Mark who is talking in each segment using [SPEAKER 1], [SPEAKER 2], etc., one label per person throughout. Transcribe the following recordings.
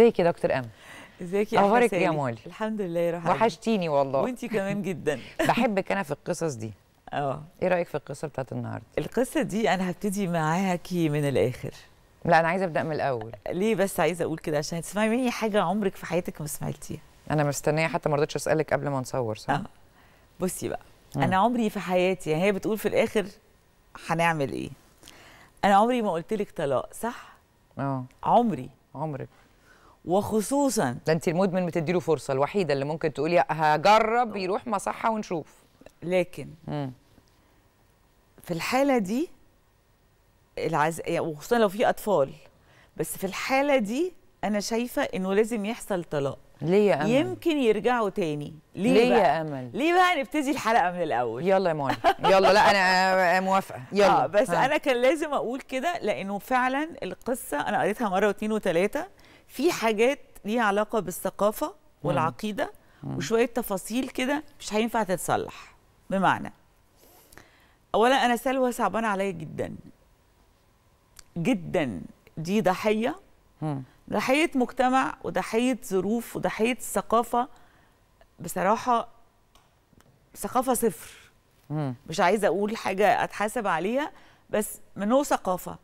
[SPEAKER 1] ازيك يا دكتور ام ازيك يا اخبارك يا مولي
[SPEAKER 2] الحمد لله يا رحمة
[SPEAKER 1] وحشتيني والله وانتي كمان جدا بحبك انا في القصص دي اه ايه رايك في القصه بتاعت النهارده القصه دي انا هبتدي معاكي من الاخر لا انا عايزه ابدا من الاول ليه بس عايزه اقول كده عشان
[SPEAKER 2] تسمعي مني حاجه عمرك في حياتك ما سمعتيها انا مستنيه حتى ما رضيتش اسالك قبل ما نصور صح آه. بصي بقى مم. انا عمري في حياتي يعني هي بتقول في الاخر هنعمل ايه
[SPEAKER 1] انا عمري ما قلت لك طلاق صح اه عمري عمرك وخصوصا ده انت المدمن بتديله فرصه الوحيده اللي ممكن تقولي هجرب يروح مصحه ونشوف لكن مم. في الحاله دي
[SPEAKER 2] العز... وخصوصا لو في اطفال بس في الحاله دي انا شايفه انه لازم يحصل طلاق
[SPEAKER 1] ليه يا امل يمكن
[SPEAKER 2] يرجعوا تاني ليه, ليه بقى؟ يا امل ليه بقى نبتدي الحلقه من الاول يلا يا مانا يلا لا
[SPEAKER 1] انا موافقه يلا آه بس ها. انا
[SPEAKER 2] كان لازم اقول كده لانه فعلا القصه انا قريتها مره واثنين وثلاثه في حاجات ليها علاقه بالثقافه والعقيده وشويه تفاصيل كده مش هينفع تتصلح بمعنى اولا انا سلوى صعبان عليا جدا جدا دي ضحيه ضحيه مجتمع وضحيه ظروف وضحيه ثقافه بصراحه ثقافه صفر مش عايزه اقول حاجه اتحاسب عليها بس
[SPEAKER 1] منو ثقافه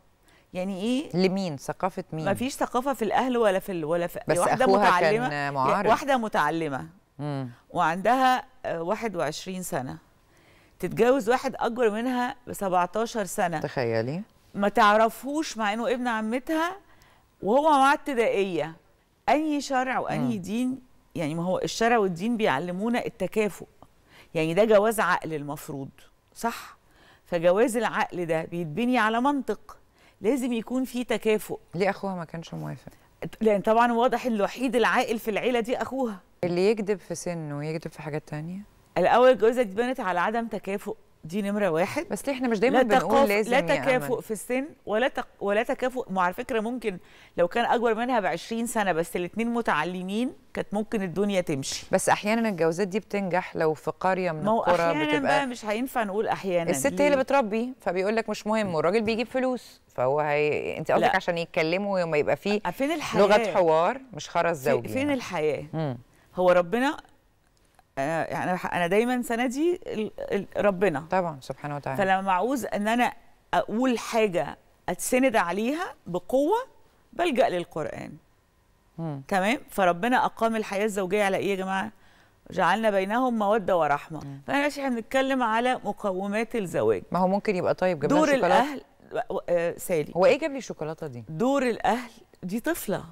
[SPEAKER 1] يعني ايه لمين ثقافه مين مفيش
[SPEAKER 2] ثقافه في الاهل ولا في ولا في بس واحده أخوها متعلمه كان معارض. واحده متعلمه مم. وعندها 21 آه، سنه تتجوز واحد اكبر منها ب 17 سنه تخيلي ما تعرفهوش مع انه ابن عمتها وهو مع ابتدائيه اي شرع واي مم. دين يعني ما هو الشرع والدين بيعلمونا التكافؤ يعني ده جواز عقل المفروض صح فجواز العقل ده بيتبني
[SPEAKER 1] على منطق لازم يكون في تكافؤ ليه اخوها ما كانش موافق لان طبعا واضح الوحيد العاقل في العيله دي اخوها اللي يكذب في سنه ويكذب في حاجات تانية
[SPEAKER 2] الاول جوزك بنت على عدم تكافؤ دي نمره واحد بس احنا مش دايما لا بنقول لازم لا يعني تكافؤ في السن ولا تق... ولا تكافؤ مع فكره ممكن لو كان اكبر منها ب 20 سنه بس
[SPEAKER 1] الاثنين متعلمين كانت ممكن الدنيا تمشي بس احيانا الجوازات دي بتنجح لو في قريه من القرى بتبقى بقى مش هينفع نقول احيانا الست هي اللي بتربي فبيقول لك مش مهم والراجل بيجيب فلوس فهو هي انت قصدك عشان يتكلموا وما يبقى فيه فين الحياة؟ لغه حوار مش خرز زوجي فين يعني. الحياه مم. هو ربنا يعني انا
[SPEAKER 2] دايما سندي ربنا طبعا سبحانه وتعالى فلما اعوز ان انا اقول حاجه اتسند عليها بقوه بلجا للقران مم. تمام فربنا اقام الحياه الزوجيه على ايه يا جماعه جعلنا بينهم موده ورحمه فانا فاحنا احنا بنتكلم على مقومات الزواج
[SPEAKER 1] ما هو ممكن يبقى طيب جاب دور الاهل
[SPEAKER 2] آه، سالي هو ايه جاب لي الشوكولاته دي دور الاهل دي طفله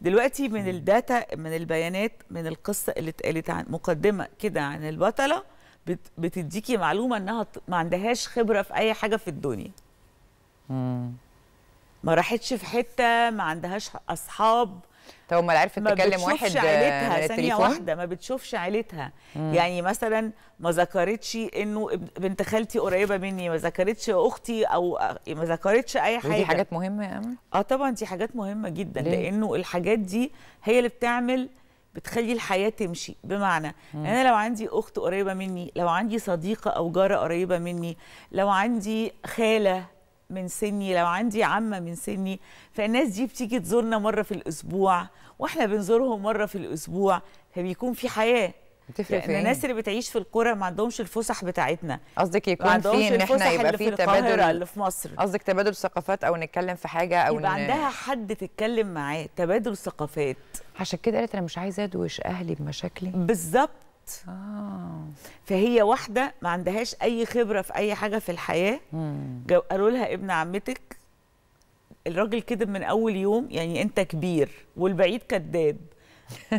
[SPEAKER 2] دلوقتي من الداتا من البيانات من القصه اللي اتقالت عن مقدمه كده عن البطله بتديكي معلومه انها ما عندهاش خبره في اي حاجه في الدنيا. ما راحتش في حته ما عندهاش اصحاب طب ما عرفت تكلم واحد عيلتها ثانيه واحده ما بتشوفش عيلتها يعني مثلا ما ذكرتش انه بنت خالتي قريبه مني ما ذكرتش اختي او ما ذكرتش اي حاجه دي حاجات
[SPEAKER 1] مهمه يا امل
[SPEAKER 2] اه طبعا دي حاجات مهمه جدا ليه؟ لانه الحاجات دي هي اللي بتعمل بتخلي الحياه تمشي بمعنى مم. انا لو عندي اخت قريبه مني لو عندي صديقه او جاره قريبه مني لو عندي خاله من سني لو عندي عمه من سني فالناس دي بتيجي تزورنا مره في الاسبوع واحنا بنزورهم مره في الاسبوع فبيكون في حياه بتفرق لان الناس اللي
[SPEAKER 1] بتعيش في القرى ما عندهمش الفسح بتاعتنا قصدك يكون في ان احنا يبقى في تبادل اللي في مصر قصدك تبادل ثقافات او نتكلم في حاجه او يبقى إن... عندها حد تتكلم معاه تبادل ثقافات عشان كده قالت انا مش عايزه ادوش اهلي بمشاكلي بالظبط آه.
[SPEAKER 2] فهي واحده ما عندهاش اي خبره في اي حاجه في الحياه قالوا لها ابن عمتك الراجل كذب من اول يوم يعني انت كبير والبعيد كذاب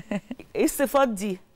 [SPEAKER 2] ايه الصفات دي